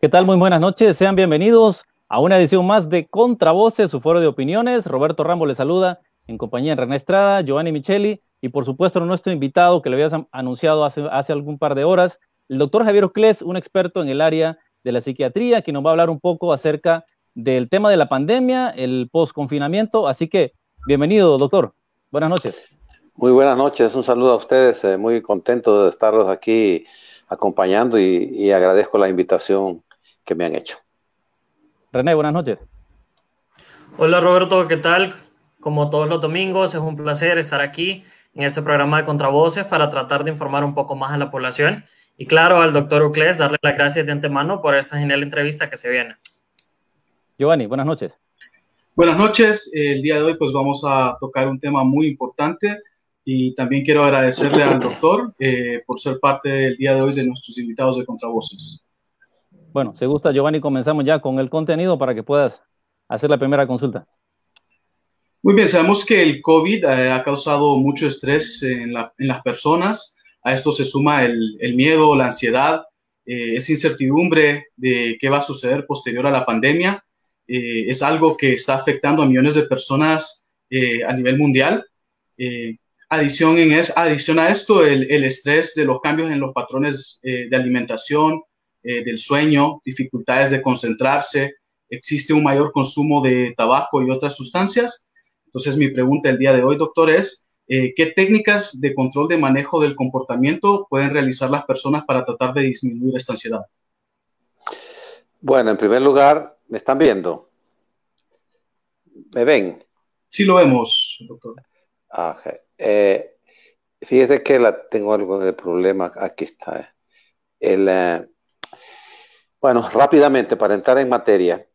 ¿Qué tal? Muy buenas noches, sean bienvenidos a una edición más de Contravoces, su foro de opiniones. Roberto Rambo les saluda en compañía de René Estrada, Giovanni Micheli y por supuesto nuestro invitado que le habías anunciado hace, algún par de horas, el doctor Javier Ocles, un experto en el área de la psiquiatría, que nos va a hablar un poco acerca del tema de la pandemia, el post-confinamiento. Así que, bienvenido, doctor. Buenas noches. Muy buenas noches, un saludo a ustedes, eh, muy contento de estarlos aquí acompañando y agradezco la invitación que me han hecho. René, buenas noches. Hola Roberto, ¿qué tal? Como todos los domingos, es un placer estar aquí en este programa de Contravoces para tratar de informar un poco más a la población. Y claro, al doctor Ucles, darle las gracias de antemano por esta genial entrevista que se viene. Giovanni, buenas noches. Buenas noches. El día de hoy pues vamos a tocar un tema muy importante y también quiero agradecerle al doctor eh, por ser parte del día de hoy de nuestros invitados de Contravoces. Bueno, se gusta, Giovanni, comenzamos ya con el contenido para que puedas hacer la primera consulta. Muy bien, sabemos que el COVID eh, ha causado mucho estrés en, las personas. A esto se suma el, miedo, la ansiedad, eh, esa incertidumbre de qué va a suceder posterior a la pandemia. Eh, es algo que está afectando a millones de personas a nivel mundial. adición, en es, adición a esto, el, el, estrés de los cambios en los patrones de alimentación, eh, del sueño, dificultades de concentrarse, existe un mayor consumo de tabaco y otras sustancias. Entonces, mi pregunta el día de hoy, doctor, es, eh, ¿qué técnicas de control de manejo del comportamiento pueden realizar las personas para tratar de disminuir esta ansiedad? Bueno, en primer lugar, ¿me están viendo? ¿Me ven? Sí, lo vemos, doctor. Ah, eh, fíjese que la, tengo algo de problema. Aquí está. El, bueno, rápidamente, para entrar en materia,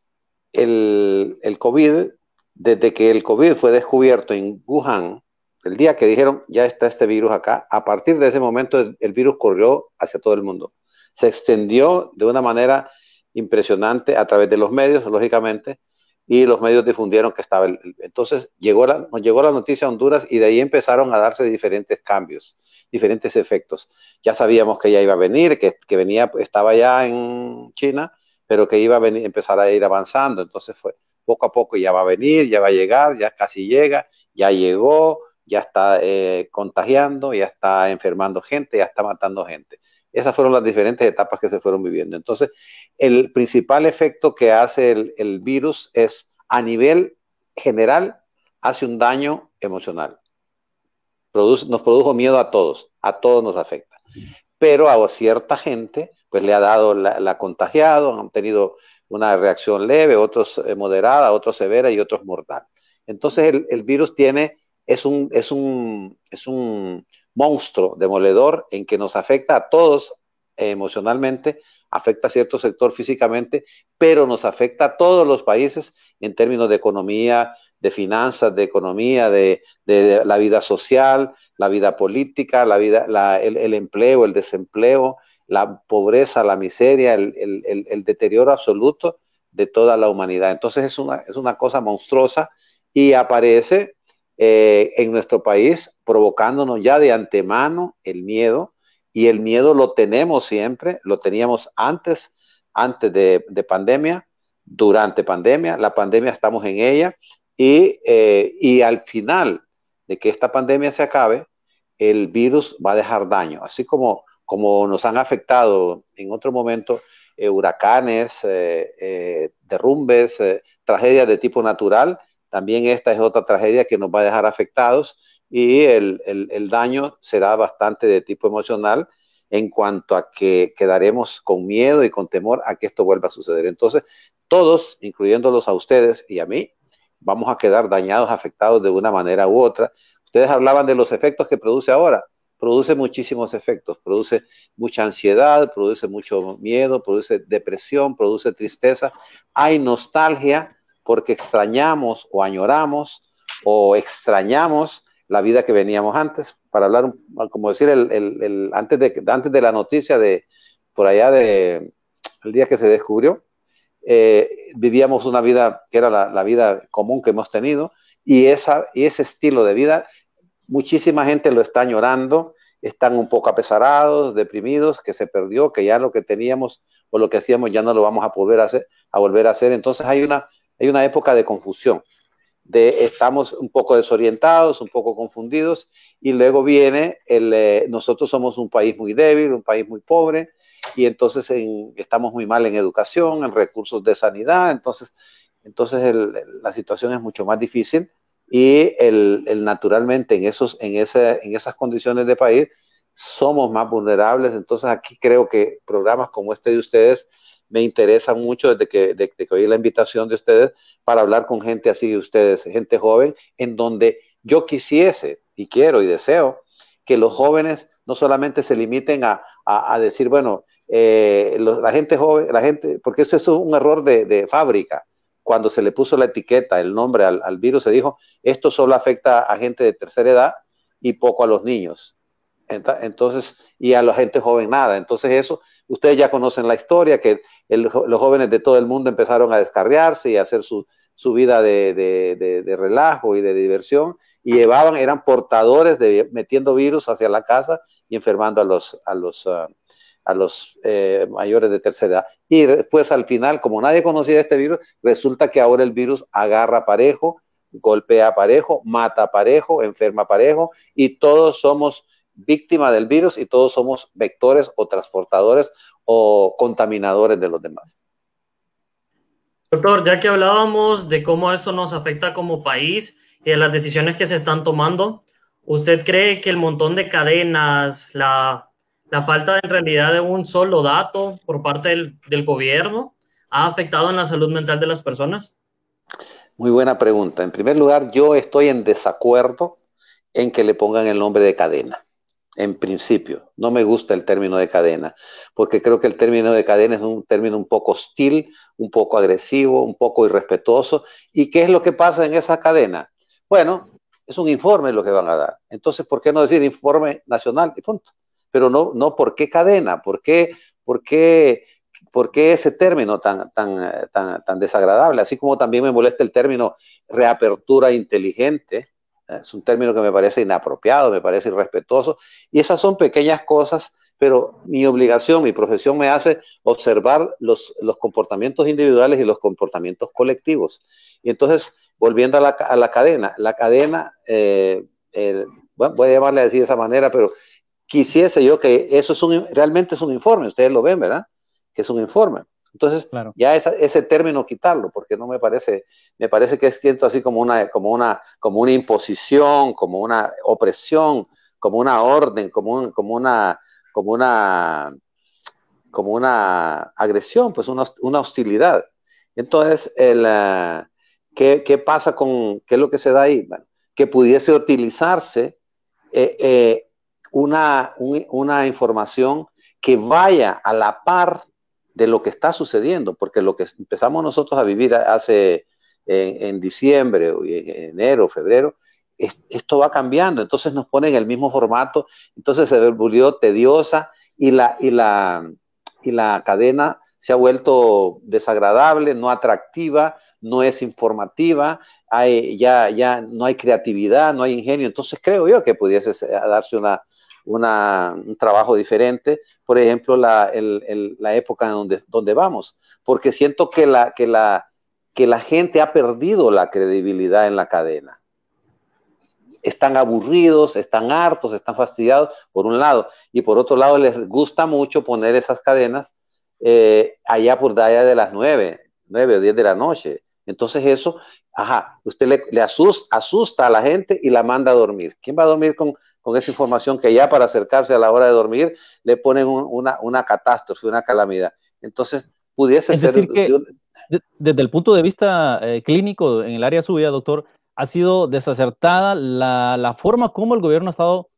el, COVID, desde que el COVID fue descubierto en Wuhan, el día que dijeron, ya está este virus acá, a partir de ese momento el, el virus corrió hacia todo el mundo. Se extendió de una manera impresionante a través de los medios, lógicamente, y los medios difundieron que estaba entonces llegó la, llegó la noticia a Honduras y de ahí empezaron a darse diferentes cambios, diferentes efectos. Ya sabíamos que ya iba a venir, que, venía, estaba ya en China, pero que iba a venir, empezar a ir avanzando. Entonces fue poco a poco ya va a venir, ya va a llegar, ya casi llega, ya llegó, ya está eh, contagiando, ya está enfermando gente, ya está matando gente. Esas fueron las diferentes etapas que se fueron viviendo. Entonces, el principal efecto que hace el, virus es, a nivel general, hace un daño emocional. nos produjo miedo a todos, a todos nos afecta. Pero a cierta gente, pues le ha dado, la, contagiado, han tenido una reacción leve, otros eh, moderada, otros severa y otros mortal. Entonces el, el virus tiene, es un, es un, es un monstruo demoledor en que nos afecta a todos emocionalmente, afecta a cierto sector físicamente, pero nos afecta a todos los países en términos de economía, de finanzas, de economía, de, la vida social, la vida política, la vida, la, el, empleo, el desempleo, la pobreza, la miseria, el, el, deterioro absoluto de toda la humanidad. Entonces es una, es una cosa monstruosa y aparece eh, en nuestro país, provocándonos ya de antemano el miedo, y el miedo lo tenemos siempre, lo teníamos antes, antes de, pandemia, durante pandemia, la pandemia estamos en ella, eh, y, al final de que esta pandemia se acabe, el virus va a dejar daño, así como, como nos han afectado en otro momento eh, huracanes, derrumbes, tragedias de tipo natural, también esta es otra tragedia que nos va a dejar afectados y el, daño será bastante de tipo emocional en cuanto a que quedaremos con miedo y con temor a que esto vuelva a suceder. Entonces, todos, incluyéndolos a ustedes y a mí, vamos a quedar dañados, afectados de una manera u otra. Ustedes hablaban de los efectos que produce ahora. Produce muchísimos efectos, produce mucha ansiedad, produce mucho miedo, produce depresión, produce tristeza, hay nostalgia, porque extrañamos o añoramos o extrañamos la vida que veníamos antes. Para hablar, como decir, el, el, el, antes, de, antes de la noticia de por allá de el día que se descubrió, eh, vivíamos una vida que era la, vida común que hemos tenido y, esa, y ese estilo de vida, muchísima gente lo está añorando, están un poco apesarados, deprimidos, que se perdió, que ya lo que teníamos o lo que hacíamos ya no lo vamos a poder hacer. A volver a hacer. Entonces hay una hay una época de confusión, de estamos un poco desorientados, un poco confundidos, y luego viene el, eh, nosotros somos un país muy débil, un país muy pobre, y entonces estamos muy mal en educación, en recursos de sanidad, entonces, entonces la situación es mucho más difícil y el naturalmente en, esos, en, en esas condiciones de país somos más vulnerables, entonces aquí creo que programas como este de ustedes me interesa mucho desde que, oí la invitación de ustedes para hablar con gente así de ustedes, gente joven, en donde yo quisiese y quiero y deseo que los jóvenes no solamente se limiten a, decir, bueno, eh, la gente joven, la gente, porque eso es un error de, fábrica. Cuando se le puso la etiqueta, el nombre al, al virus, se dijo, esto solo afecta a gente de tercera edad y poco a los niños. Entonces, y a la gente joven nada. Entonces eso, ustedes ya conocen la historia, que los jóvenes de todo el mundo empezaron a descarriarse y a hacer su, su vida de, de, relajo y de diversión y llevaban, eran portadores de metiendo virus hacia la casa y enfermando a los, a los, ah, a los eh, mayores de tercera edad. Y después al final, como nadie conocía este virus, resulta que ahora el virus agarra parejo, golpea parejo, mata parejo, enferma parejo y todos somos víctima del virus y todos somos vectores o transportadores o contaminadores de los demás. Doctor, ya que hablábamos de cómo eso nos afecta como país y de las decisiones que se están tomando, ¿usted cree que el montón de cadenas, la, falta de en realidad de un solo dato por parte del gobierno ha afectado en la salud mental de las personas? Muy buena pregunta. En primer lugar, yo estoy en desacuerdo en que le pongan el nombre de cadena en principio. No me gusta el término de cadena, porque creo que el término de cadena es un término un poco hostil, un poco agresivo, un poco irrespetuoso. ¿Y qué es lo que pasa en esa cadena? Bueno, es un informe lo que van a dar. Entonces, ¿por qué no decir informe nacional y punto? Pero no, no ¿por qué cadena? ¿Por qué, por qué, ese término tan, tan, tan, tan desagradable? Así como también me molesta el término reapertura inteligente es un término que me parece inapropiado, me parece irrespetuoso. Y esas son pequeñas cosas, pero mi obligación, mi profesión me hace observar los, los comportamientos individuales y los comportamientos colectivos. Y entonces, volviendo a la, a la cadena, la cadena, eh, bueno, voy a llamarle así de esa manera, pero quisiese yo que eso es un, realmente es un informe, ustedes lo ven, ¿verdad? Que es un informe. Entonces, ya ese término quitarlo, porque no me parece, me parece que es siento así como una, como una, como una imposición, como una opresión, como una orden, como, como una, como una, como una agresión, pues una, hostilidad. Entonces, el, eh, ¿qué, pasa con, qué es lo que se da ahí? Bueno, que pudiese utilizarse eh, eh, una, una información que vaya a la par de lo que está sucediendo, porque lo que empezamos nosotros a vivir hace en, en diciembre, enero, febrero, esto va cambiando, entonces nos ponen el mismo formato, entonces se volvió tediosa y la, y la, y la cadena se ha vuelto desagradable, no atractiva, no es informativa, hay, ya, ya no hay creatividad, no hay ingenio, entonces creo yo que pudiese darse una, un trabajo diferente, por ejemplo, la, época donde, donde vamos, porque siento que la, que, la, que la gente ha perdido la credibilidad en la cadena. Están aburridos, están hartos, están fastidiados, por un lado, y por otro lado les gusta mucho poner esas cadenas eh, allá por allá de las nueve, nueve o diez de la noche. Entonces eso Ajá, usted le, asusta, a la gente y la manda a dormir. ¿Quién va a dormir con, esa información que ya para acercarse a la hora de dormir le ponen una, una, catástrofe, una calamidad? Entonces, pudiese Decir que, desde el punto de vista eh, clínico, en el área suya, doctor, ha sido desacertada la, forma como el gobierno ha estado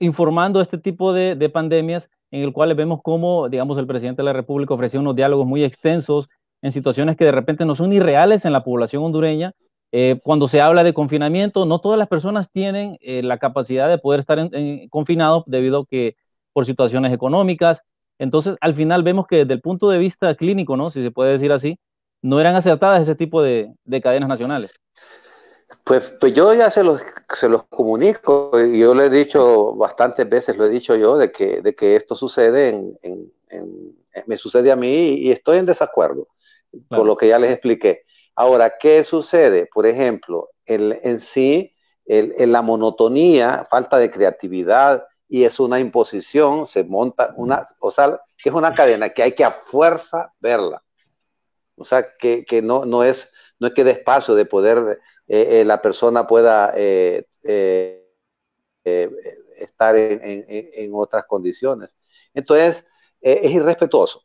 informando este tipo de, de pandemias, en el cual vemos cómo, digamos, el presidente de la República ofreció unos diálogos muy extensos en situaciones que de repente no son irreales en la población hondureña. Eh, cuando se habla de confinamiento, no todas las personas tienen eh, la capacidad de poder estar en, confinados debido a que por situaciones económicas. Entonces, al final vemos que desde el punto de vista clínico, ¿no? si se puede decir así, no eran acertadas ese tipo de, cadenas nacionales. Pues, pues, yo ya se los, se los comunico, y yo le he dicho bastantes veces, lo he dicho yo, de que, de que esto sucede me sucede a mí y estoy en desacuerdo por lo que ya les expliqué. Ahora, ¿qué sucede? Por ejemplo, el, en sí, el, en la monotonía, falta de creatividad y es una imposición, se monta una, o sea, que es una cadena que hay que a fuerza verla. O sea, que, que no, no, es, no es que despacio de poder eh, eh, la persona pueda eh, estar en, en, otras condiciones. Entonces, es irrespetuoso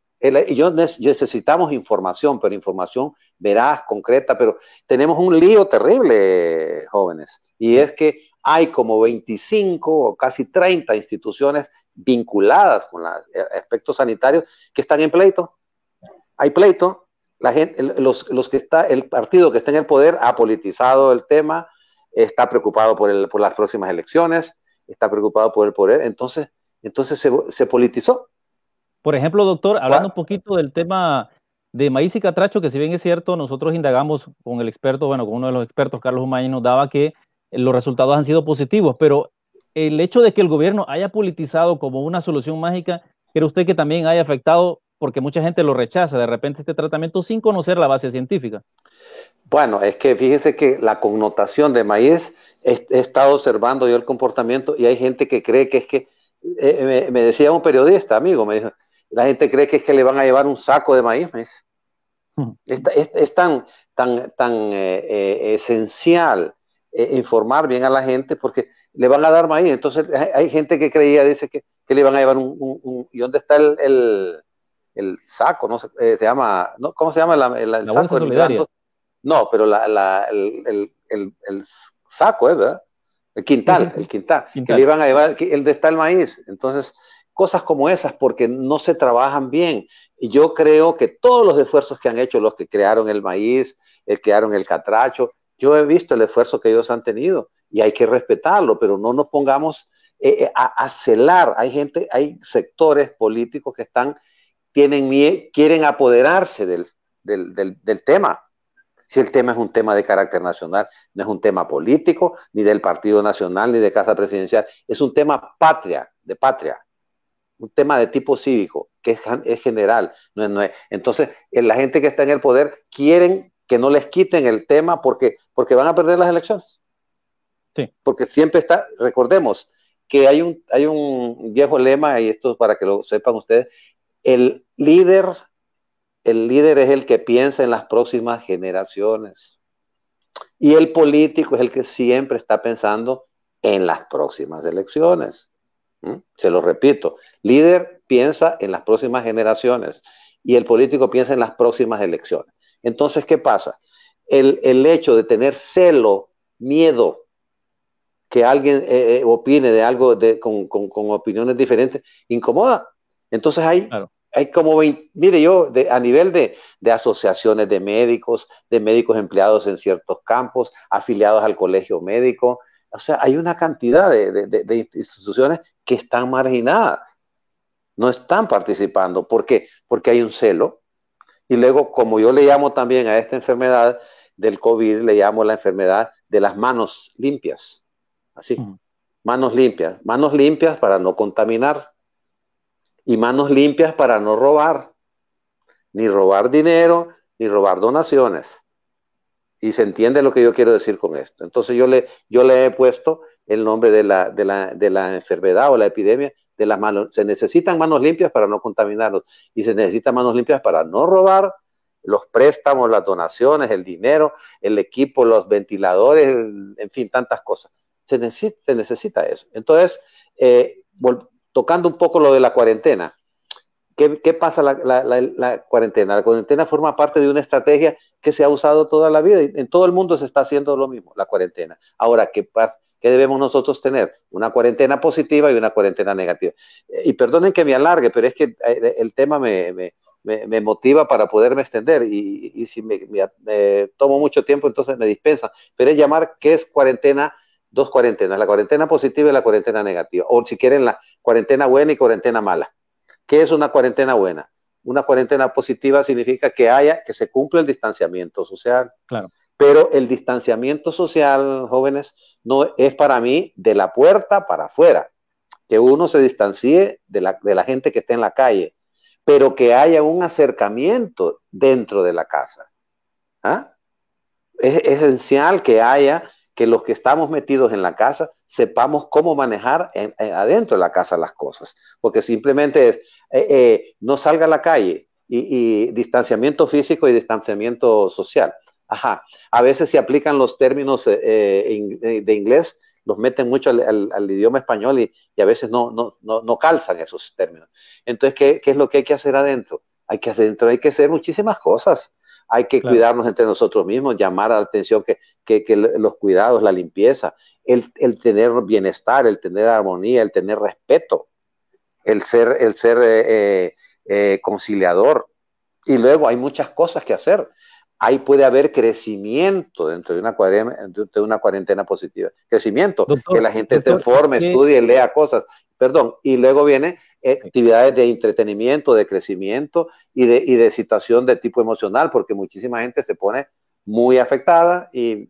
y yo necesitamos información, pero información veraz, concreta, pero tenemos un lío terrible, jóvenes, y es que hay como 25 o casi 30 instituciones vinculadas con los eh, aspectos sanitarios que están en pleito. Hay pleito, la gente, los, los, que está, el partido que está en el poder ha politizado el tema, está preocupado por, el, por las próximas elecciones, está preocupado por el poder, entonces, entonces se politizó por ejemplo, doctor, hablando un poquito del tema de maíz y catracho, que si bien es cierto, nosotros indagamos con el experto, bueno, con uno de los expertos, Carlos Humay nos daba que eh, los resultados han sido positivos, pero el hecho de que el gobierno haya politizado como una solución mágica, ¿cree usted que también haya afectado porque mucha gente lo rechaza de repente este tratamiento sin conocer la base científica? Bueno, es que fíjese que la connotación de maíz, he, estado observando yo el comportamiento y hay gente que cree que es que, eh, eh, me, decía un periodista, amigo, me dijo, la gente cree que es que le van a llevar un saco de maíz. Hmm. Es, es, es, tan, tan, tan eh, eh, esencial eh, informar bien a la gente porque le van a dar maíz. Entonces hay, gente que creía, dice que, le van a llevar un, ¿Y dónde está el, el, saco? No se llama, ¿cómo se llama la, el, No, pero la, el, saco, ¿verdad? El quintal, el quintal, Que le iban a llevar, de está el maíz? Entonces cosas como esas porque no se trabajan bien. Y yo creo que todos los esfuerzos que han hecho los que crearon el maíz, el que crearon el catracho, yo he visto el esfuerzo que ellos han tenido y hay que respetarlo, pero no nos pongamos eh, eh, a, celar. Hay gente, hay sectores políticos que están, tienen miedo, quieren apoderarse del, del tema. Si el tema es un tema de carácter nacional, no es un tema político, ni del Partido Nacional, ni de Casa Presidencial, es un tema patria, de patria un tema de tipo cívico, que es, general. Entonces, eh, la gente que está en el poder quieren que no les quiten el tema porque, porque van a perder las elecciones. Porque siempre está, recordemos que hay un, hay un viejo lema, y esto para que lo sepan ustedes, el líder, el líder es el que piensa en las próximas generaciones. Y el político es el que siempre está pensando en las próximas elecciones. Se lo repito, líder piensa en las próximas generaciones y el político piensa en las próximas elecciones. Entonces, ¿qué pasa? El, hecho de tener celo, miedo, que alguien eh, eh, opine de algo con, opiniones diferentes, incomoda. Entonces hay, hay como mire yo, a nivel de, asociaciones de médicos, de médicos empleados en ciertos campos, afiliados al colegio médico, o sea, hay una cantidad de, instituciones que están marginadas, no están participando. ¿Por qué? Porque hay un celo. Y luego, como yo le llamo también a esta enfermedad del COVID, le llamo la enfermedad de las manos limpias. Así, mm. manos limpias. Manos limpias para no contaminar y manos limpias para no robar, ni robar dinero, ni robar donaciones y se entiende lo que yo quiero decir con esto. Entonces yo le, yo le he puesto el nombre de la, enfermedad o la epidemia de las manos. Se necesitan manos limpias para no contaminarlos y se necesitan manos limpias para no robar los préstamos, las donaciones, el dinero, el equipo, los ventiladores, en fin, tantas cosas. Se necesita, se necesita eso. Entonces, eh, tocando un poco lo de la cuarentena, ¿Qué, pasa la, cuarentena? La cuarentena forma parte de una estrategia que se ha usado toda la vida y en todo el mundo se está haciendo lo mismo, la cuarentena. Ahora, ¿qué, debemos nosotros tener? Una cuarentena positiva y una cuarentena negativa. Eh, y perdonen que me alargue, pero es que eh, el tema me, motiva para poderme extender y, y si me, tomo mucho tiempo, entonces me dispensa. Pero es llamar qué es cuarentena dos cuarentenas, la cuarentena positiva y la cuarentena negativa, o si quieren la cuarentena buena y cuarentena mala. ¿Qué es una cuarentena buena? Una cuarentena positiva significa que haya, que se cumpla el distanciamiento social. Claro. Pero el distanciamiento social, jóvenes, no es para mí de la puerta para afuera. Que uno se distancie de la, gente que está en la calle, pero que haya un acercamiento dentro de la casa. ¿Ah? es esencial que haya, que los que estamos metidos en la casa sepamos cómo manejar adentro de la casa las cosas, porque simplemente es, eh, eh, no salga a la calle y, distanciamiento físico y distanciamiento social. Ajá, a veces se aplican los términos eh, de inglés, los meten mucho al, idioma español y, a veces no, no, no, calzan esos términos. Entonces, ¿qué, es lo que hay que hacer adentro? Hay que adentro hay que hacer muchísimas cosas hay que cuidarnos entre nosotros mismos, llamar la atención que, los cuidados, la limpieza, el, tener bienestar, el tener armonía, el tener respeto, el ser, el ser eh, eh, eh, conciliador. Y luego hay muchas cosas que hacer ahí puede haber crecimiento dentro de una cuarentena, de una cuarentena positiva. Crecimiento, que la gente se informe, estudie, lea cosas, perdón, y luego vienen actividades de entretenimiento, de crecimiento y de, situación de tipo emocional, porque muchísima gente se pone muy afectada y,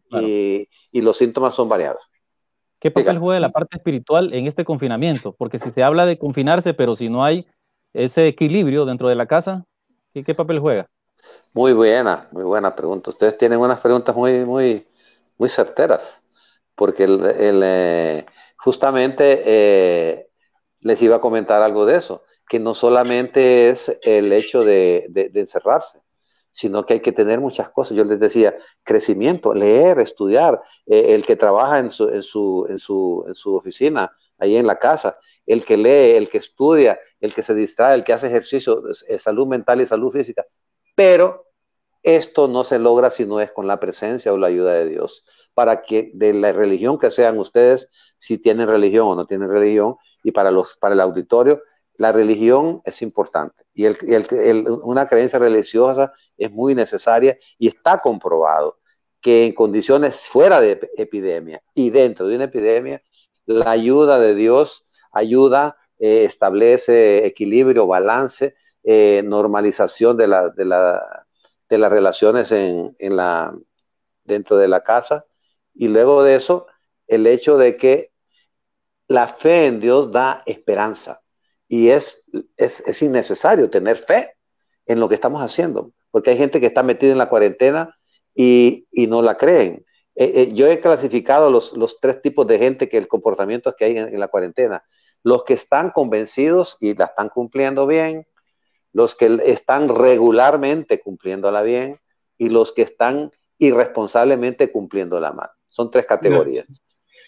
los síntomas son variados. ¿Qué papel juega la parte espiritual en este confinamiento? Porque si se habla de confinarse, pero si no hay ese equilibrio dentro de la casa, qué papel juega? Muy buena, muy buena pregunta. Ustedes tienen unas preguntas muy, muy, muy certeras, porque el, eh, justamente eh, les iba a comentar algo de eso, que no solamente es el hecho de, encerrarse, sino que hay que tener muchas cosas. Yo les decía, crecimiento, leer, estudiar, eh, el que trabaja en su, en, su, en, su, en su oficina, ahí en la casa, el que lee, el que estudia, el que se distrae, el que hace ejercicio, salud mental y salud física, pero esto no se logra si no es con la presencia o la ayuda de Dios, para que de la religión que sean ustedes, si tienen religión o no tienen religión, y para, los, para el auditorio, la religión es importante y, el, una creencia religiosa es muy necesaria y está comprobado que en condiciones fuera de epidemia y dentro de una epidemia, la ayuda de Dios ayuda, eh, establece equilibrio, balance eh, normalización de, la, de, la, de las relaciones en, la, dentro de la casa. Y luego de eso, el hecho de que la fe en Dios da esperanza. Y es, es, innecesario tener fe en lo que estamos haciendo, porque hay gente que está metida en la cuarentena y, y no la creen. Eh, eh, yo he clasificado los, tres tipos de gente que el comportamiento que hay en, la cuarentena. Los que están convencidos y la están cumpliendo bien, los que están regularmente cumpliéndola bien y los que están irresponsablemente cumpliéndola mal. Son tres categorías.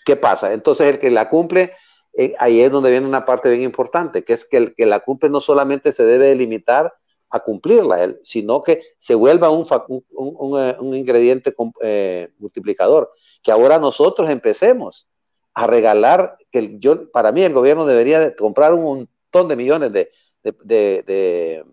¿Qué pasa? Entonces el que la cumple, eh, ahí es donde viene una parte bien importante, que es que el que la cumple no solamente se debe limitar a cumplirla, sino que se vuelva un, eh, un, ingrediente eh, multiplicador. Que ahora nosotros empecemos a regalar, que yo, para mí el gobierno debería comprar un montón de millones de, de,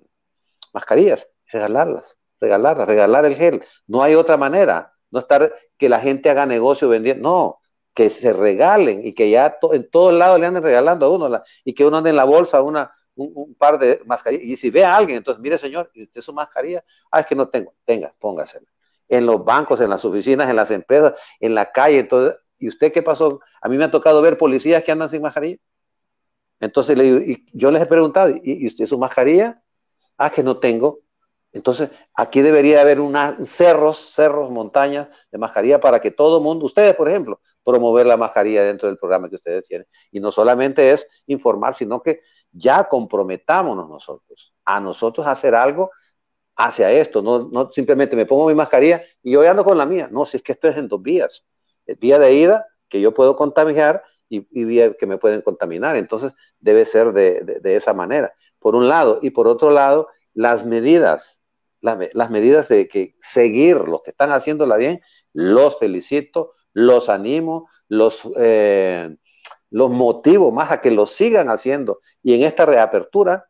mascarillas, regalarlas, regalarlas, regalar el gel. No hay otra manera, no estar que la gente haga negocio vendiendo, no, que se regalen y que ya en todos lados le anden regalando a uno y que uno ande en la bolsa una, un, par de mascarillas. Y si ve a alguien, entonces, mire señor, ¿y usted su mascarilla? Ah, es que no tengo, tenga, póngasela. En los bancos, en las oficinas, en las empresas, en la calle, entonces, ¿y usted qué pasó? A mí me ha tocado ver policías que andan sin mascarilla entonces yo les he preguntado, ¿y, usted su mascarilla? Ah, que no tengo. Entonces, aquí debería haber unas cerros, cerros, montañas de mascarilla para que todo el mundo, ustedes por ejemplo, promover la mascarilla dentro del programa que ustedes tienen. Y no solamente es informar, sino que ya comprometámonos nosotros, a nosotros hacer algo hacia esto. No, no simplemente me pongo mi mascarilla y yo ando con la mía. No, si es que esto es en dos vías. el eh, día de ida, que yo puedo contaminar y, que me pueden contaminar. Entonces debe ser de, esa manera, por un lado. Y por otro lado, las medidas, las, medidas de que seguir los que están haciéndola bien, los felicito, los animo, los... Eh, los motivos más a que lo sigan haciendo. Y en esta reapertura,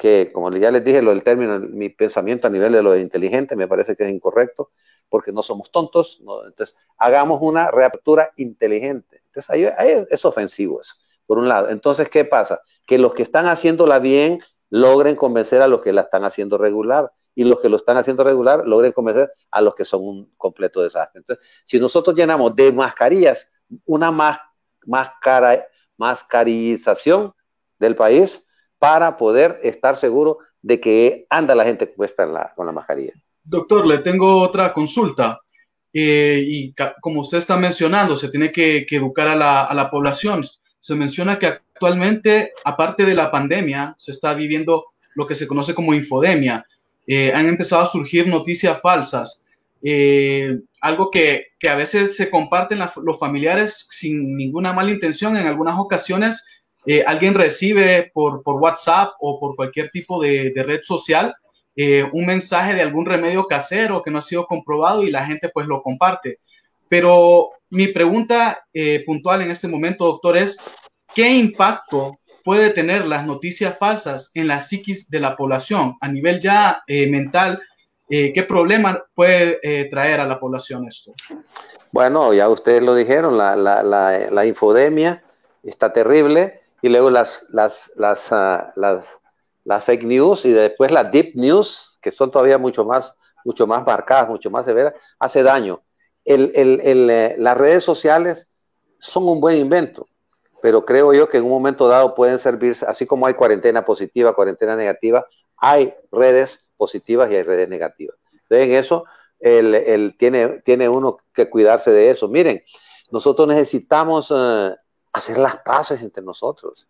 que, como ya les dije, lo del término, mi pensamiento a nivel de lo inteligente me parece que es incorrecto, porque no somos tontos, entonces hagamos una reapertura inteligente. Entonces ahí, es ofensivo eso, por un lado. Entonces, ¿qué pasa? Que los que están haciéndola bien logren convencer a los que la están haciendo regular y los que lo están haciendo regular logren convencer a los que son un completo desastre. Entonces, si nosotros llenamos de mascarillas una más, mascara, mascarización del país, para poder estar seguro de que anda la gente puesta con la mascarilla. Doctor, le tengo otra consulta. Eh, y como usted está mencionando, se tiene que, educar a la, población. Se menciona que actualmente, aparte de la pandemia, se está viviendo lo que se conoce como infodemia. Eh, han empezado a surgir noticias falsas, eh, algo que, a veces se comparten los familiares sin ninguna mala intención en algunas ocasiones eh, alguien recibe por, WhatsApp o por cualquier tipo de, red social eh, un mensaje de algún remedio casero que no ha sido comprobado y la gente pues lo comparte. Pero mi pregunta eh, puntual en este momento, doctor, es ¿qué impacto puede tener las noticias falsas en la psiquis de la población a nivel ya mental? ¿Qué problema puede traer a la población esto? Bueno, ya ustedes lo dijeron, la infodemia está terrible y luego las, ah, las, las, fake news y después las deep news, que son todavía mucho más, mucho más marcadas, mucho más severas, hace daño. El, eh, las redes sociales son un buen invento, pero creo yo que en un momento dado pueden servirse, así como hay cuarentena positiva, cuarentena negativa, hay redes positivas y hay redes negativas. Entonces, en eso el, tiene, tiene uno que cuidarse de eso. Miren, nosotros necesitamos eh, hacer las paces entre nosotros.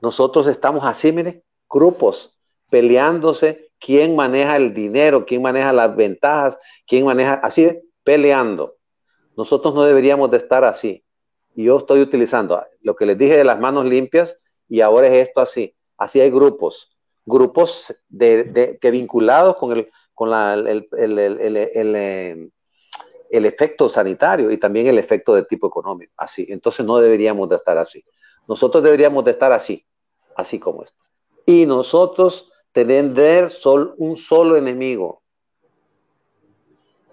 Nosotros estamos así, mire, grupos peleándose quién maneja el dinero, quién maneja las ventajas, quién maneja, así, peleando. Nosotros no deberíamos de estar así. Y yo estoy utilizando ah, lo que les dije de las manos limpias y ahora es esto así. Así hay grupos, grupos de, que vinculados con el, con la, el, el, eh, el efecto sanitario y también el efecto de tipo económico. Así, entonces no deberíamos de estar así. Nosotros deberíamos de estar así, así como esto. Y nosotros tener sol, un solo enemigo.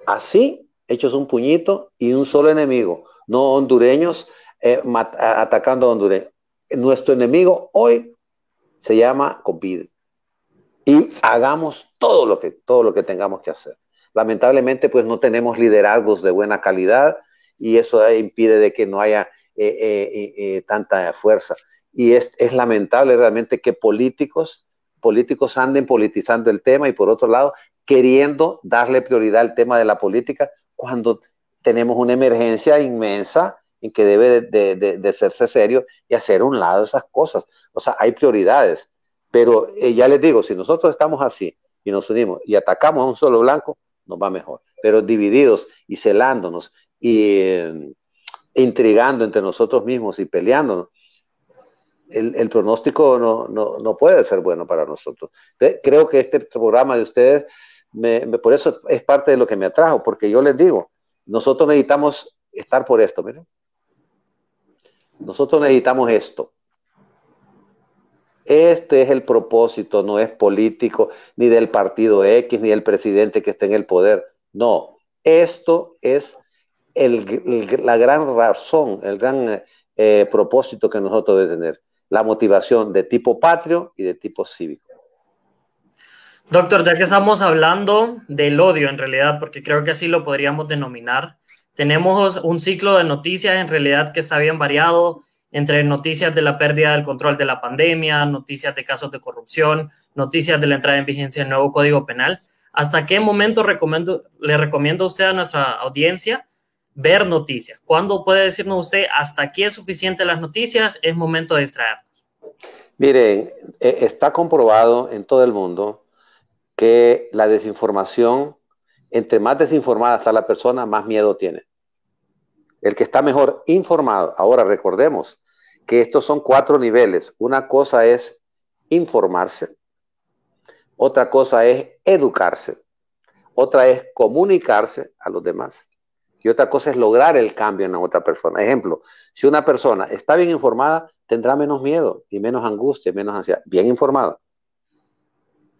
Así, hechos un puñito y un solo enemigo. No hondureños eh, atacando a hondureños. Nuestro enemigo hoy se llama COVID. Y hagamos todo lo que, todo lo que tengamos que hacer. Lamentablemente, pues no tenemos liderazgos de buena calidad y eso impide de que no haya eh, eh, eh, tanta fuerza. Y es, lamentable realmente que políticos políticos anden politizando el tema y por otro lado queriendo darle prioridad al tema de la política cuando tenemos una emergencia inmensa en que debe de, de, serio y hacer un lado esas cosas. O sea, hay prioridades, pero ya les digo, si nosotros estamos así y nos unimos y atacamos a un solo blanco, nos va mejor. Pero divididos y celándonos y eh, intrigando entre nosotros mismos y peleándonos, el, pronóstico no, puede ser bueno para nosotros. creo que este programa de ustedes, por eso es parte de lo que me atrajo, porque yo les digo, nosotros necesitamos estar por esto, miren. Nosotros necesitamos esto. Este es el propósito, no es político, ni del partido X, ni del presidente que esté en el poder. No, esto es la gran razón, el gran eh, propósito que nosotros debemos tener. La motivación de tipo patrio y de tipo cívico. Doctor, ya que estamos hablando del odio en realidad, porque creo que así lo podríamos denominar, tenemos un ciclo de noticias en realidad que está bien variado, entre noticias de la pérdida del control de la pandemia, noticias de casos de corrupción, noticias de la entrada en vigencia del nuevo Código Penal. ¿Hasta qué momento recomiendo, le recomiendo usted a nuestra audiencia ver noticias? ¿Cuándo puede decirnos usted, hasta aquí es suficiente las noticias, es momento de distraernos? Miren, eh, está comprobado en todo el mundo que la desinformación, entre más desinformada está la persona, más miedo tiene el que está mejor informado. Ahora recordemos que estos son cuatro niveles. Una cosa es informarse, otra cosa es educarse, otra es comunicarse a los demás y otra cosa es lograr el cambio en la otra persona. Ejemplo, si una persona está bien informada, tendrá menos miedo y menos angustia, menos ansiedad. Bien informada.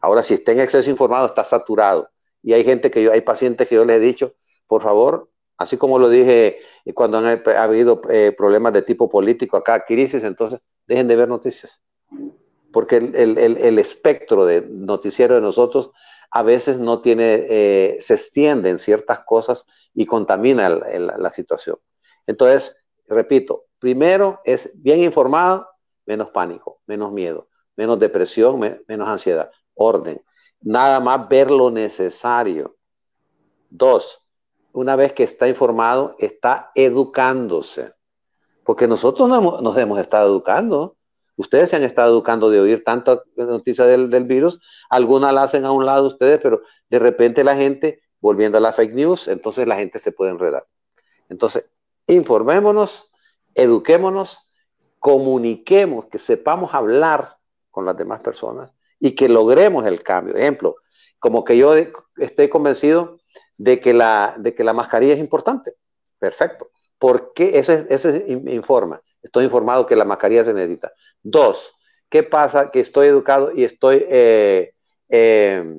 Ahora, si está en exceso informado, está saturado. Y hay gente que yo, hay pacientes que yo les he dicho, por favor, Así como lo dije eh, cuando han ha habido eh, problemas de tipo político acá, crisis, entonces dejen de ver noticias. Porque el, espectro de noticiero de nosotros a veces no tiene, eh, se extiende en ciertas cosas y contamina la, situación. Entonces, repito, primero es bien informado, menos pánico, menos miedo, menos depresión, menos ansiedad, orden. Nada más ver lo necesario. Dos, una vez que está informado, está educándose. Porque nosotros nos hemos, estado educando. Ustedes se han estado educando de oír tanta noticia del, del virus. Algunas la hacen a un lado ustedes, pero de repente la gente, volviendo a la fake news, entonces la gente se puede enredar. Entonces, informémonos, eduquémonos, comuniquemos, que sepamos hablar con las demás personas y que logremos el cambio. Ejemplo, como que yo estoy convencido de que la, de que la mascarilla es importante. Perfecto. porque qué? Eso, eso informa. Estoy informado que la mascarilla se necesita. Dos, ¿qué pasa? Que estoy educado y estoy... Eh, eh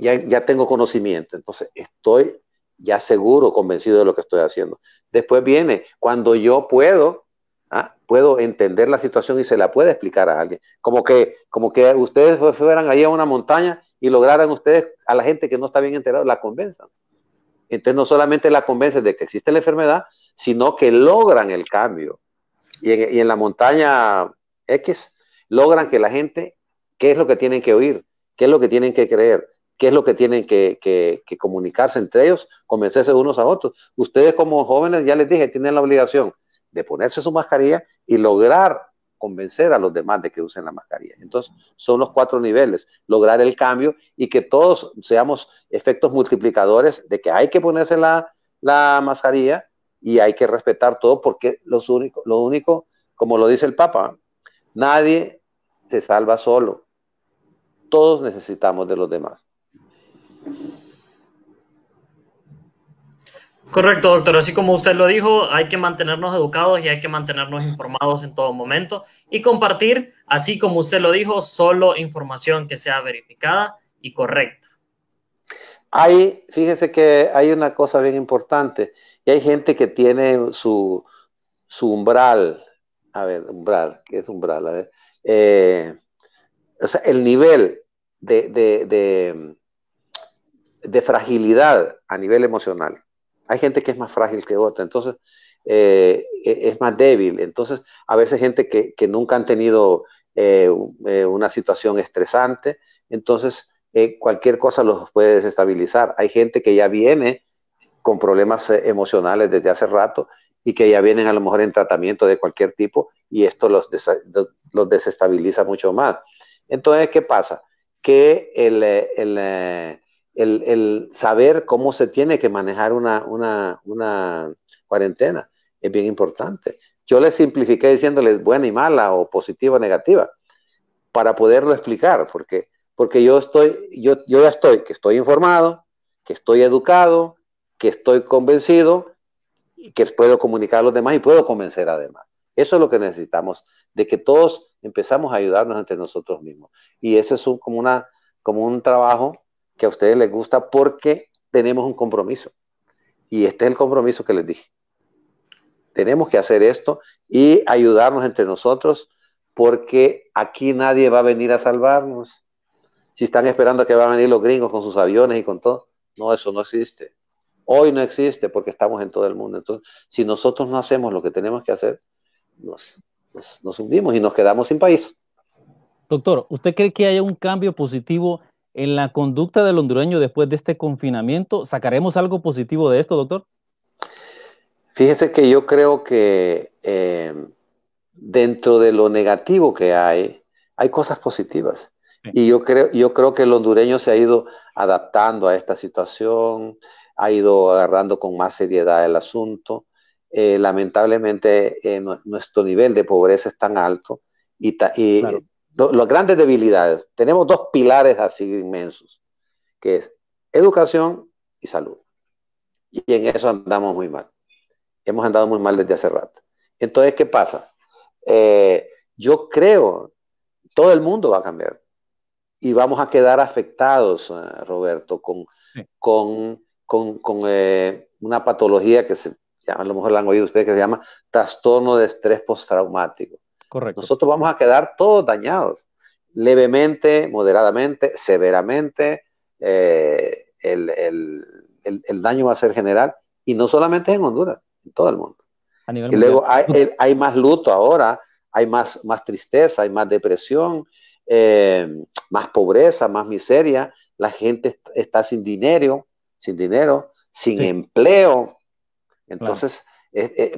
ya, tengo conocimiento, entonces estoy ya seguro, convencido de lo que estoy haciendo. Después viene, cuando yo puedo, ¿ah? puedo entender la situación y se la puede explicar a alguien. Como que, como que ustedes fueran ahí a una montaña y lograran ustedes a la gente que no está bien enterada, la convenzan. Entonces no solamente la convencen de que existe la enfermedad, sino que logran el cambio. Y en, la montaña X logran que la gente, ¿qué es lo que tienen que oír? ¿Qué es lo que tienen que creer? ¿Qué es lo que tienen que, que comunicarse entre ellos? Convencerse unos a otros. Ustedes como jóvenes, ya les dije, tienen la obligación de ponerse su mascarilla y lograr convencer a los demás de que usen la mascarilla. Entonces, son los cuatro niveles, lograr el cambio y que todos seamos efectos multiplicadores de que hay que ponerse la, mascarilla y hay que respetar todo porque los único, lo único, como lo dice el Papa, nadie se salva solo. Todos necesitamos de los demás. Correcto, doctor. Así como usted lo dijo, hay que mantenernos educados y hay que mantenernos informados en todo momento y compartir, así como usted lo dijo, solo información que sea verificada y correcta. Hay, fíjese que hay una cosa bien importante y hay gente que tiene su, su umbral, a ver, umbral, ¿qué es umbral? A ver, eh, o sea, el nivel de, de, de fragilidad a nivel emocional hay gente que es más frágil que otra, entonces eh, e, es más débil. Entonces, a veces gente que, nunca han tenido eh, eh, una situación estresante, entonces cualquier cosa los puede desestabilizar. Hay gente que ya viene con problemas emocionales desde hace rato y que ya vienen a lo mejor en tratamiento de cualquier tipo y esto los, los desestabiliza mucho más. Entonces, ¿qué pasa? Que el, el el, saber cómo se tiene que manejar una, cuarentena. Es bien importante. Yo les simplifiqué diciéndoles buena y mala o positiva o negativa para poderlo explicar, porque, porque yo estoy, yo, ya estoy, que estoy informado, que estoy educado, que estoy convencido y que puedo comunicar a los demás y puedo convencer además. Eso es lo que necesitamos, de que todos empezamos a ayudarnos entre nosotros mismos. Y ese es como, una, como un trabajo que a ustedes les gusta porque tenemos un compromiso. Y este es el compromiso que les dije. Tenemos que hacer esto y ayudarnos entre nosotros porque aquí nadie va a venir a salvarnos. Si están esperando que van a venir los gringos con sus aviones y con todo, no, eso no existe. Hoy no existe porque estamos en todo el mundo. Entonces, si nosotros no hacemos lo que tenemos que hacer, nos, nos, nos hundimos y nos quedamos sin país. Doctor, ¿usted cree que haya un cambio positivo en la conducta del hondureño después de este confinamiento. ¿Sacaremos algo positivo de esto, doctor? Fíjese que yo creo que eh, dentro de lo negativo que hay, hay cosas positivas. Y yo creo, yo creo que el hondureño se ha ido adaptando a esta situación, ha ido agarrando con más seriedad el asunto. Eh, lamentablemente eh, nuestro nivel de pobreza es tan alto y, las grandes debilidades. Tenemos dos pilares así inmensos, que es educación y salud. Y en eso andamos muy mal. Hemos andado muy mal desde hace rato. Entonces, ¿qué pasa? Eh, yo creo, todo el mundo va a cambiar. Y vamos a quedar afectados, eh, Roberto, con, con, eh, una patología que se llama, a lo mejor la han oído ustedes, que se llama trastorno de estrés postraumático. Nosotros vamos a quedar todos dañados, levemente, moderadamente, severamente. Eh, el, daño va a ser general y no solamente en Honduras, en todo el mundo. y luego hay, más luto ahora, hay más, más tristeza, hay más depresión, eh, más pobreza, más miseria. La gente está sin dinero, sin dinero, sin empleo. Entonces,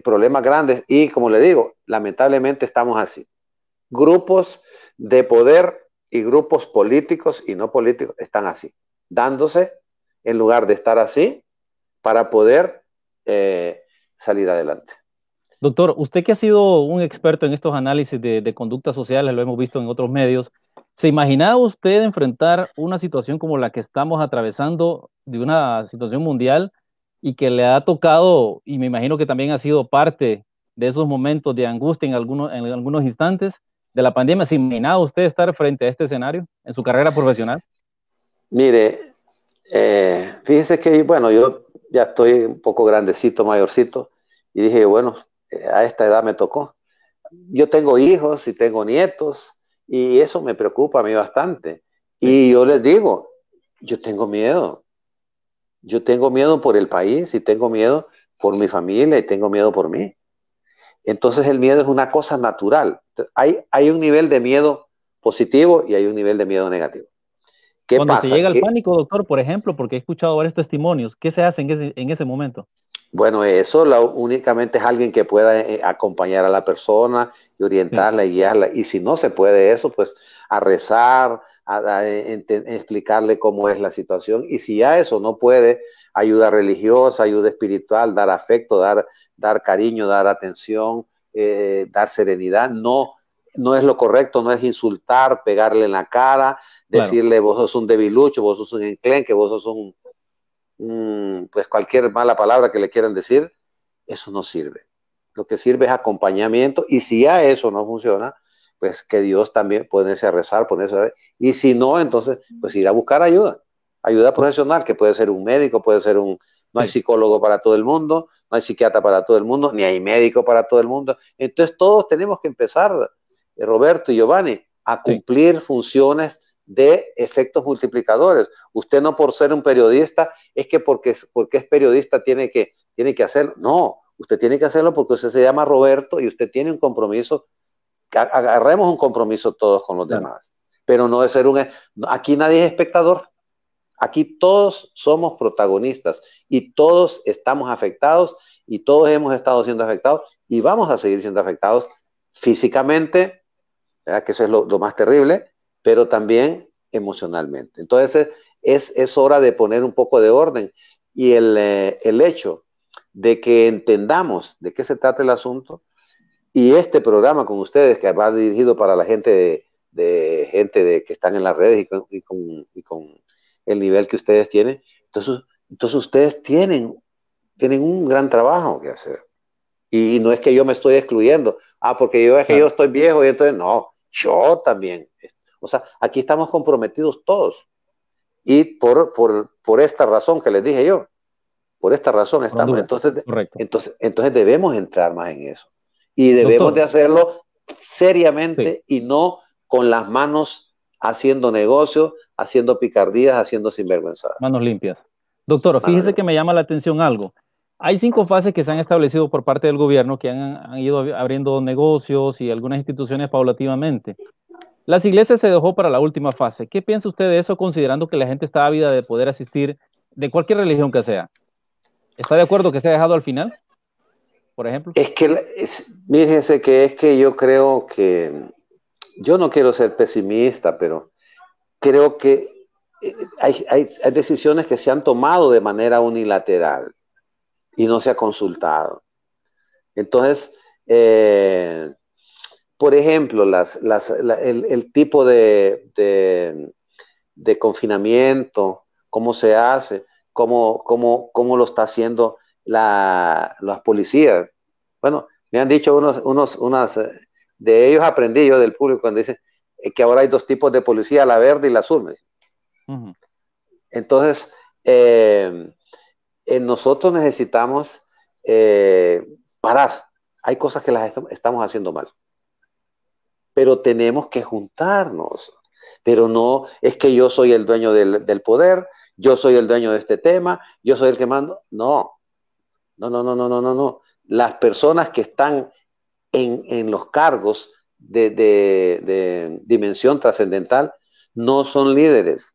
problemas grandes y como le digo, lamentablemente estamos así. Grupos de poder y grupos políticos y no políticos están así, dándose en lugar de estar así para poder eh, salir adelante. Doctor, usted que ha sido un experto en estos análisis de, de conductas sociales, lo hemos visto en otros medios, ¿Se imaginaba usted enfrentar una situación como la que estamos atravesando, de una situación mundial y que le ha tocado, y me imagino que también ha sido parte de esos momentos de angustia en algunos, en algunos instantes de la pandemia. ¿Se imaginaba usted estar frente a este escenario en su carrera profesional? Mire, eh, fíjese que, bueno, yo ya estoy un poco grandecito, mayorcito, y dije, bueno, eh, a esta edad me tocó. Yo tengo hijos y tengo nietos, y eso me preocupa a mí bastante. Y yo les digo, yo tengo miedo, yo tengo miedo por el país y tengo miedo por mi familia y tengo miedo por mí. Entonces el miedo es una cosa natural. Hay, un nivel de miedo positivo y hay un nivel de miedo negativo. ¿Qué Cuando se llega al pánico, doctor, por ejemplo, porque he escuchado varios testimonios, ¿qué se hace en ese, momento? Bueno, eso únicamente es alguien que pueda eh, acompañar a la persona y orientarla y guiarla. Y si no se puede eso, pues a rezar, eh, explicarle cómo es la situación. Y si ya eso no puede, ayuda religiosa, ayuda espiritual, dar afecto, dar, dar cariño, dar atención, eh, dar serenidad, no no es lo correcto, no es insultar, pegarle en la cara, decirle vos sos un debilucho, vos sos un enclenque, vos sos un, pues cualquier mala palabra que le quieran decir, eso no sirve. Lo que sirve es acompañamiento y si ya eso no funciona, pues que Dios también ponerse a rezar, ponerse a rezar. Y si no, entonces, pues ir a buscar ayuda, ayuda profesional, que puede ser un médico, puede ser un... No hay psicólogo para todo el mundo, no hay psiquiatra para todo el mundo, ni hay médico para todo el mundo. Entonces todos tenemos que empezar, eh, Roberto y Giovanni, a cumplir funciones de efectos multiplicadores. Usted no por ser un periodista, es que porque, porque es periodista tiene que, tiene que hacerlo. No, usted tiene que hacerlo porque usted se llama Roberto y usted tiene un compromiso agarremos un compromiso todos con los demás, pero no de ser un... Aquí nadie es espectador, aquí todos somos protagonistas y todos estamos afectados y todos hemos estado siendo afectados y vamos a seguir siendo afectados físicamente, que eso es lo, más terrible, pero también emocionalmente. Entonces es, hora de poner un poco de orden y eh, el hecho de que entendamos de qué se trata el asunto, y este programa con ustedes, que va dirigido para la gente de, gente de, que están en las redes y con, el nivel que ustedes tienen, entonces, entonces ustedes tienen, tienen un gran trabajo que hacer. Y, no es que yo me estoy excluyendo, ah, porque yo es que yo estoy viejo y entonces no, yo también. O sea, aquí estamos comprometidos todos. Y por, por, esta razón que les dije yo, por esta razón estamos. Entonces, entonces, entonces debemos entrar más en eso y debemos de hacerlo seriamente y no con las manos haciendo negocios, haciendo picardías, haciendo sinvergüenzadas. Manos limpias. Doctor, fíjese que me llama la atención algo. Hay cinco fases que se han establecido por parte del gobierno que han, ido abriendo negocios y algunas instituciones paulativamente. Las iglesias se dejó para la última fase. ¿Qué piensa usted de eso considerando que la gente está ávida de poder asistir de cualquier religión que sea? ¿Está de acuerdo que se ha dejado al final? por ejemplo? Es que, es, que es que yo creo que, yo no quiero ser pesimista, pero creo que eh, hay, hay, decisiones que se han tomado de manera unilateral y no se ha consultado. Entonces, eh, por ejemplo, las, las, el, tipo de, de, de, confinamiento, cómo se hace, cómo, cómo, cómo lo está haciendo la, las policías. Bueno, me han dicho unos, unos, unas, eh, de ellos aprendí yo del público cuando dicen eh, que ahora hay dos tipos de policía, la verde y la azul. Entonces, eh, nosotros necesitamos parar. Hay cosas que las estamos haciendo mal. Pero tenemos que juntarnos. Pero no es que yo soy el dueño del, del poder, yo soy el dueño de este tema, yo soy el que mando. No, no, no, no, no, no, no las personas que están en, los cargos de, dimensión trascendental no son líderes,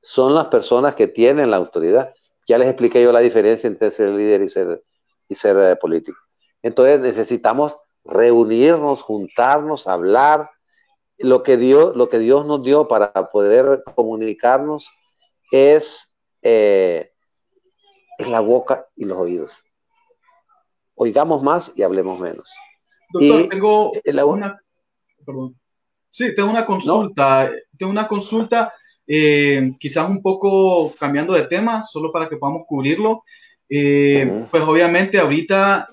son las personas que tienen la autoridad. Ya les expliqué yo la diferencia entre ser líder y ser, y ser eh, político. Entonces necesitamos reunirnos, juntarnos, hablar, lo que Dios, lo que Dios nos dio para poder comunicarnos es, eh, es la boca y los oídos oigamos más y hablemos menos. Doctor, tengo eh, la... una... tengo una consulta. Tengo una consulta, eh, quizás un poco cambiando de tema, solo para que podamos cubrirlo. Eh, pues obviamente ahorita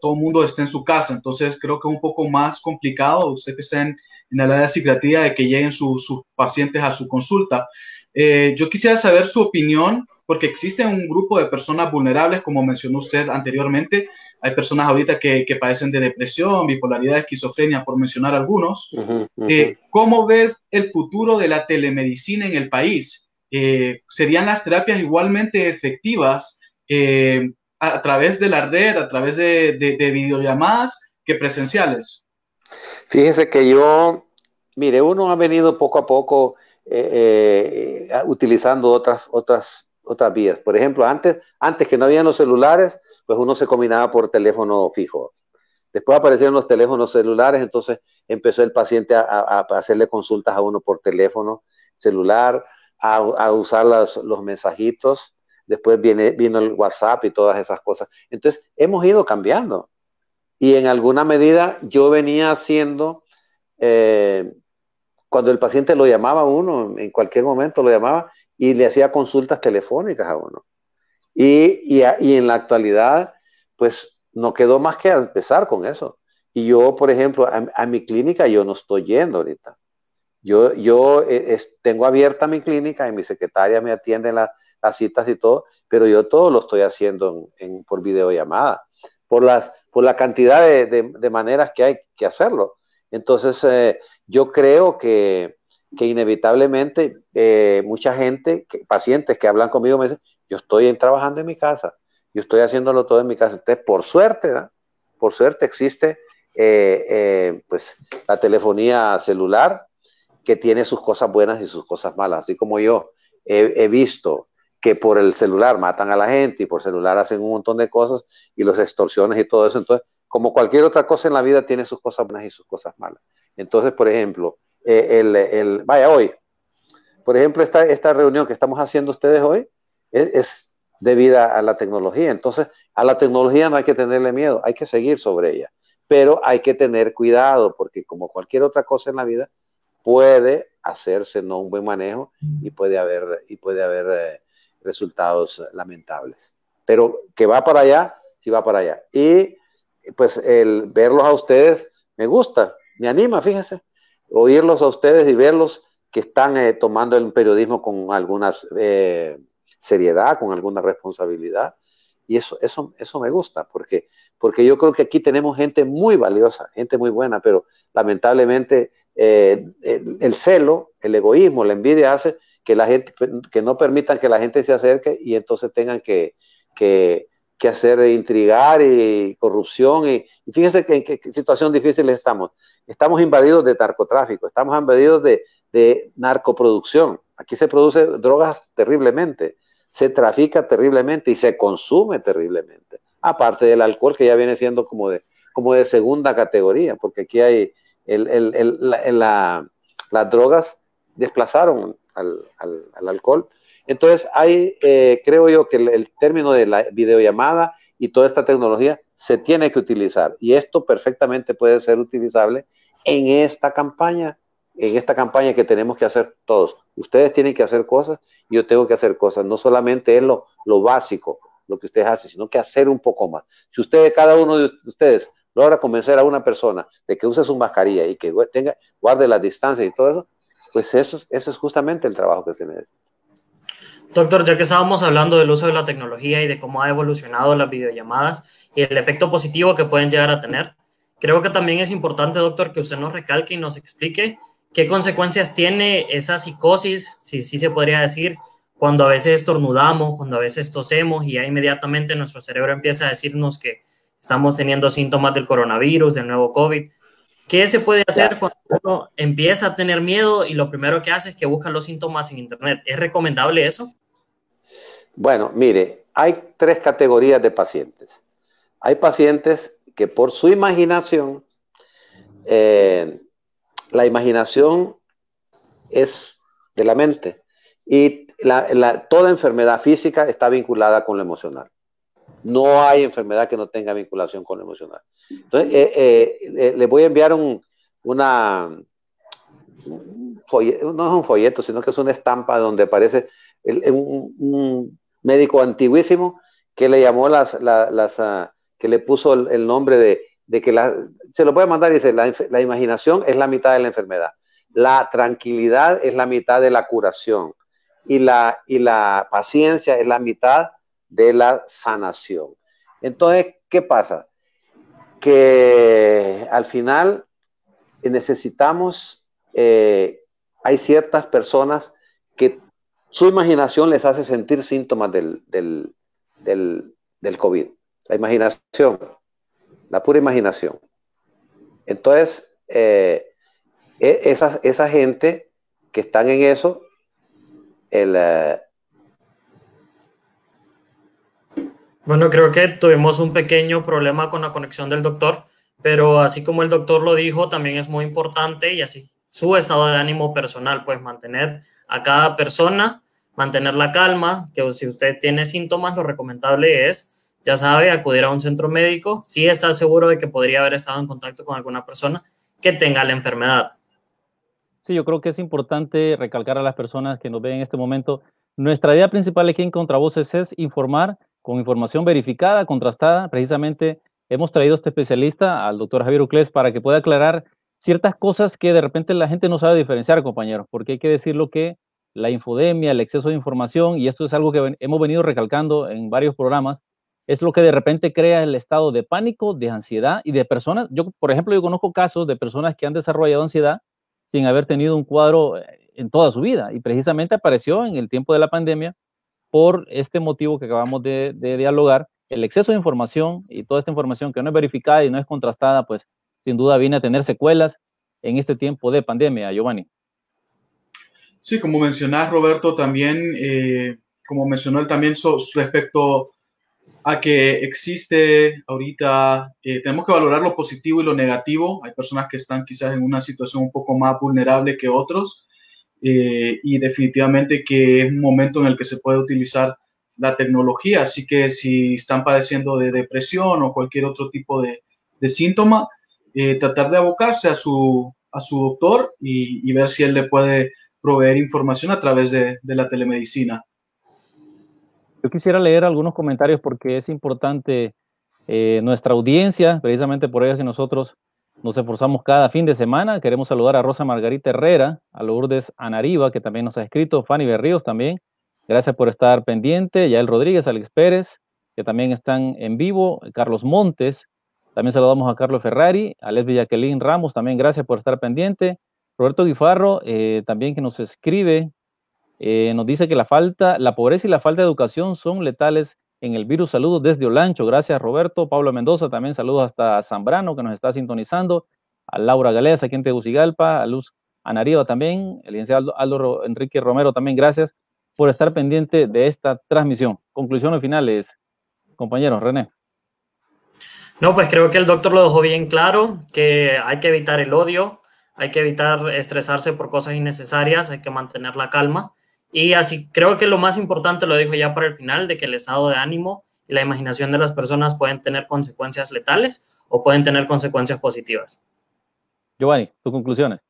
todo el mundo está en su casa, entonces creo que es un poco más complicado, usted que está en, en la área de psiquiatría, de que lleguen sus pacientes a su consulta. yo quisiera saber su opinión porque existe un grupo de personas vulnerables, como mencionó usted anteriormente. Hay personas ahorita que, padecen de depresión, bipolaridad, esquizofrenia, por mencionar algunos. Eh, ¿Cómo ver el futuro de la telemedicina en el país? Eh, ¿Serían las terapias igualmente efectivas eh, a, través de la red, a través de, videollamadas que presenciales? Fíjese que yo, mire, uno ha venido poco a poco utilizando otras, otras otras vías. Por ejemplo, antes, antes que no habían los celulares, pues uno se combinaba por teléfono fijo. Después aparecieron los teléfonos celulares, entonces empezó el paciente a, hacerle consultas a uno por teléfono celular, a, usar los mensajitos, después viene, vino el WhatsApp y todas esas cosas. Entonces, hemos ido cambiando. Y en alguna medida yo venía haciendo, eh, cuando el paciente lo llamaba a uno, en cualquier momento lo llamaba, y le hacía consultas telefónicas a uno. Y, en la actualidad, pues no quedó más que empezar con eso. Y yo, por ejemplo, a, mi clínica yo no estoy yendo ahorita. Yo, yo eh, tengo abierta mi clínica y mi secretaria me atiende las citas y todo, pero yo todo lo estoy haciendo en, por videollamada, por, las, por la cantidad de, maneras que hay que hacerlo. Entonces, eh, yo creo que, que inevitablemente eh, mucha gente, pacientes que hablan conmigo me dicen, yo estoy trabajando en mi casa, yo estoy haciéndolo todo en mi casa. Entonces, por suerte, por suerte existe eh, eh, pues la telefonía celular que tiene sus cosas buenas y sus cosas malas, así como yo he, he visto que por el celular matan a la gente y por celular hacen un montón de cosas y los extorsiones y todo eso. Entonces, como cualquier otra cosa en la vida, tiene sus cosas buenas y sus cosas malas. Entonces, por ejemplo, eh, el, vaya, hoy, por ejemplo, esta, esta reunión que estamos haciendo ustedes hoy es, debida a la tecnología. Entonces, a la tecnología no hay que tenerle miedo, hay que seguir sobre ella, pero hay que tener cuidado porque como cualquier otra cosa en la vida, puede hacerse no un buen manejo y puede haber, y puede haber eh, resultados lamentables. Pero que va para allá, sí va para allá. Y pues el verlos a ustedes me gusta, me anima, fíjense oírlos a ustedes y verlos que están eh, tomando el periodismo con alguna eh, seriedad, con alguna responsabilidad. Y eso, eso, eso me gusta, porque, porque yo creo que aquí tenemos gente muy valiosa, gente muy buena, pero lamentablemente eh, el, celo, el egoísmo, la envidia hace que la gente, que no permitan que la gente se acerque y entonces tengan que, que que hacer intrigar y corrupción. Y, fíjense que, en qué situación difícil estamos. Estamos invadidos de narcotráfico, estamos invadidos de, de narcoproducción. Aquí se produce drogas terriblemente, se trafica terriblemente y se consume terriblemente. Aparte del alcohol que ya viene siendo como de, como de segunda categoría, porque aquí hay el, el, el, las drogas desplazaron al, al, al alcohol. Entonces, hay, eh, creo yo que el, término de la videollamada y toda esta tecnología se tiene que utilizar y esto perfectamente puede ser utilizable en esta campaña, en esta campaña que tenemos que hacer todos. Ustedes tienen que hacer cosas, y yo tengo que hacer cosas, no solamente es lo, básico, lo que ustedes hacen, sino que hacer un poco más. Si ustedes, cada uno de ustedes, logra convencer a una persona de que use su mascarilla y que tenga, guarde las distancias y todo eso, pues eso, eso es justamente el trabajo que se necesita. Doctor, ya que estábamos hablando del uso de la tecnología y de cómo ha evolucionado las videollamadas y el efecto positivo que pueden llegar a tener, creo que también es importante, doctor, que usted nos recalque y nos explique qué consecuencias tiene esa psicosis, si sí se podría decir, cuando a veces estornudamos, cuando a veces tosemos y ya inmediatamente nuestro cerebro empieza a decirnos que estamos teniendo síntomas del coronavirus, del nuevo COVID. ¿Qué se puede hacer cuando uno empieza a tener miedo y lo primero que hace es que busca los síntomas en Internet? ¿Es recomendable eso? Bueno, mire, hay tres categorías de pacientes. Hay pacientes que por su imaginación, eh, la imaginación es de la mente y toda enfermedad física está vinculada con lo emocional. No hay enfermedad que no tenga vinculación con lo emocional. Entonces, eh, eh, les voy a enviar un, una, folleto, no es un folleto, sino que es una estampa donde aparece un, médico antiguísimo que le llamó las, ah, que le puso el, nombre de, que se lo puede mandar y dice, la, imaginación es la mitad de la enfermedad, la tranquilidad es la mitad de la curación y la, y la paciencia es la mitad de la sanación. Entonces, ¿qué pasa? Que al final necesitamos, eh, hay ciertas personas que su imaginación les hace sentir síntomas del, del, COVID. La imaginación, la pura imaginación. Entonces, eh, e, esa, gente que están en eso, el... Eh, bueno, creo que tuvimos un pequeño problema con la conexión del doctor, pero así como el doctor lo dijo, también es muy importante y así su estado de ánimo personal, pues mantener a cada persona mantener la calma, que si usted tiene síntomas, lo recomendable es, ya sabe, acudir a un centro médico si está seguro de que podría haber estado en contacto con alguna persona que tenga la enfermedad. Sí, yo creo que es importante recalcar a las personas que nos ven en este momento, nuestra idea principal aquí en Contravoces es informar con información verificada, contrastada. Precisamente hemos traído a este especialista, al doctor Javier Ucles para que pueda aclarar ciertas cosas que de repente la gente no sabe diferenciar, compañero, porque hay que decir lo que la infodemia, el exceso de información, y esto es algo que hemos venido recalcando en varios programas, es lo que de repente crea el estado de pánico, de ansiedad y de personas. Yo, por ejemplo, yo conozco casos de personas que han desarrollado ansiedad sin haber tenido un cuadro eh, en toda su vida y precisamente apareció en el tiempo de la pandemia por este motivo que acabamos de, de dialogar, el exceso de información y toda esta información que no es verificada y no es contrastada, pues sin duda viene a tener secuelas en este tiempo de pandemia, Giovanni. Sí, como mencionas, Roberto, también, eh, como mencionó él también, respecto a que existe ahorita, eh, tenemos que valorar lo positivo y lo negativo. Hay personas que están quizás en una situación un poco más vulnerable que otros eh, y definitivamente que es un momento en el que se puede utilizar la tecnología. Así que si están padeciendo de depresión o cualquier otro tipo de, síntoma, tratar de abocarse a su, a su doctor y, y ver si él le puede proveer información a través de, de la telemedicina. Yo quisiera leer algunos comentarios porque es importante eh, nuestra audiencia, precisamente por ello es que nosotros nos esforzamos cada fin de semana. Queremos saludar a Rosa Margarita Herrera, a Lourdes Anariba, que también nos ha escrito, Fanny Berríos también. Gracias por estar pendiente. Yael Rodríguez, Alex Pérez, que también están en vivo. Carlos Montes. También saludamos a Carlos Ferrari, a Les Villaquelín Ramos, también gracias por estar pendiente. Roberto Guifarro, eh, también que nos escribe, eh, nos dice que la falta, la pobreza y la falta de educación son letales en el virus. Saludos desde Olancho. Gracias, Roberto. Pablo Mendoza, también saludos hasta Zambrano, que nos está sintonizando. A Laura Galeas, aquí en Tegucigalpa. A Luz Anariva también. El licenciado Aldo, Enrique Romero también. Gracias por estar pendiente de esta transmisión. Conclusiones finales, compañeros. René. No, pues creo que el doctor lo dejó bien claro, que hay que evitar el odio, hay que evitar estresarse por cosas innecesarias, hay que mantener la calma. Y así creo que lo más importante lo dijo ya para el final, de que el estado de ánimo y la imaginación de las personas pueden tener consecuencias letales o pueden tener consecuencias positivas. Giovanni, tus conclusiones.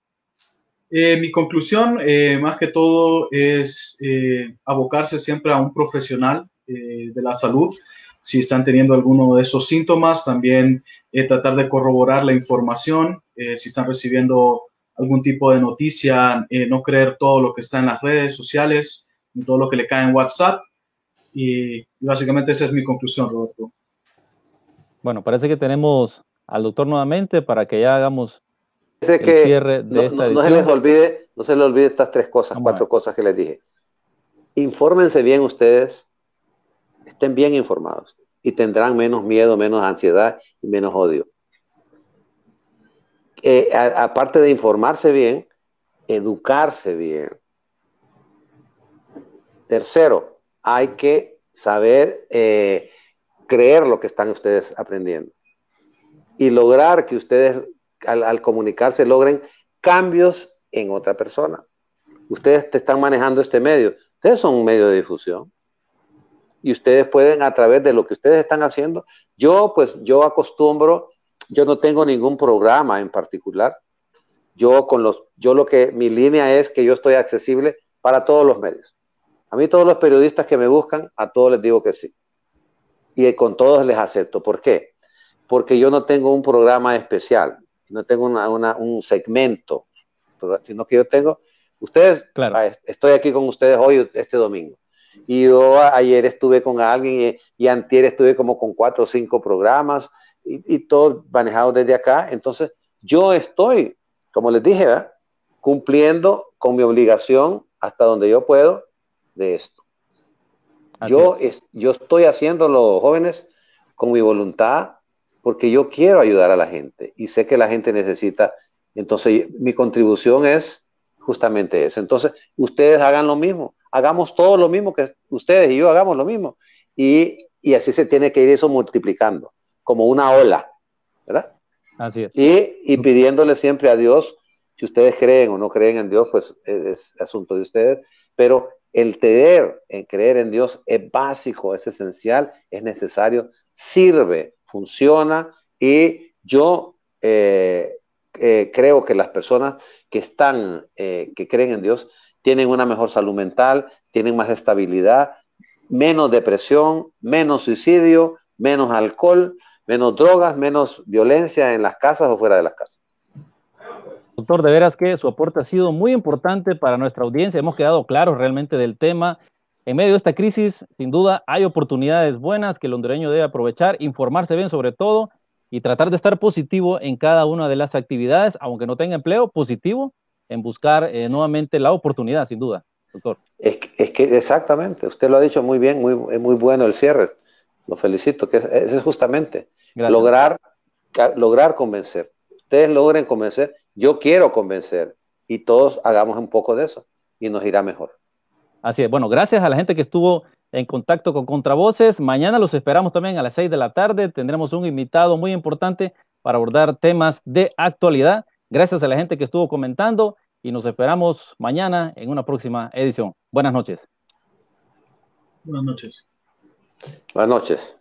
Eh, mi conclusión, eh, más que todo, es eh, abocarse siempre a un profesional de la salud. Si están teniendo alguno de esos síntomas, también eh, tratar de corroborar la información, eh, si están recibiendo algún tipo de noticia, eh, no creer todo lo que está en las redes sociales, todo lo que le cae en WhatsApp. Y básicamente esa es mi conclusión, Roberto. Bueno, parece que tenemos al doctor nuevamente para que ya hagamos el cierre de esta edición. No se les olvide, no se olvide estas tres cosas, cuatro cosas que les dije. Infórmense bien ustedes, estén bien informados y tendrán menos miedo, menos ansiedad y menos odio. Eh, aparte de informarse bien, educarse bien. Tercero, hay que saber eh, creer lo que están ustedes aprendiendo y lograr que ustedes al, al comunicarse logren cambios en otra persona. Ustedes te están manejando este medio. Ustedes son un medio de difusión y ustedes pueden a través de lo que ustedes están haciendo. Yo pues yo acostumbro, yo no tengo ningún programa en particular. Yo con los yo lo que mi línea es que yo estoy accesible para todos los medios. A mí todos los periodistas que me buscan, a todos les digo que sí. Y con todos les acepto. ¿Por qué? Porque yo no tengo un programa especial, no tengo una, un segmento, sino que yo tengo, ustedes, claro. Ah, estoy aquí con ustedes hoy, este domingo. Y yo ayer estuve con alguien eh, y, y estuve como con cuatro o cinco programas y, y todo manejado desde acá. Entonces, yo estoy, como les dije, cumpliendo con mi obligación hasta donde yo puedo de esto. yo, es. yo estoy haciéndolo, jóvenes, con mi voluntad, porque yo quiero ayudar a la gente y sé que la gente necesita. Entonces, mi contribución es justamente eso. Entonces, ustedes hagan lo mismo hagamos todo lo mismo que ustedes y yo hagamos lo mismo. Y, así se tiene que ir eso multiplicando, como una ola, ¿verdad? Así es. Y, pidiéndole siempre a Dios, si ustedes creen o no creen en Dios, pues es, asunto de ustedes, pero el tener, en creer en Dios es básico, es esencial, es necesario, sirve, funciona y yo eh, eh, creo que las personas que están, eh, que creen en Dios, tienen una mejor salud mental, tienen más estabilidad, menos depresión, menos suicidio, menos alcohol, menos drogas, menos violencia en las casas o fuera de las casas. Doctor, de veras que su aporte ha sido muy importante para nuestra audiencia. Hemos quedado claros realmente del tema. En medio de esta crisis, sin duda, hay oportunidades buenas que el hondureño debe aprovechar, informarse bien sobre todo y tratar de estar positivo en cada una de las actividades, aunque no tenga empleo, positivo en buscar eh, nuevamente la oportunidad, sin duda, doctor. Es que, exactamente, usted lo ha dicho muy bien, muy, muy bueno el cierre, lo felicito, que es, justamente lograr, lograr convencer. Ustedes logren convencer, yo quiero convencer y todos hagamos un poco de eso y nos irá mejor. Así es. Bueno, gracias a la gente que estuvo en contacto con Contravoces. Mañana los esperamos también a las 6 de la tarde. Tendremos un invitado muy importante para abordar temas de actualidad. Gracias a la gente que estuvo comentando y nos esperamos mañana en una próxima edición. Buenas noches. Buenas noches. Buenas noches.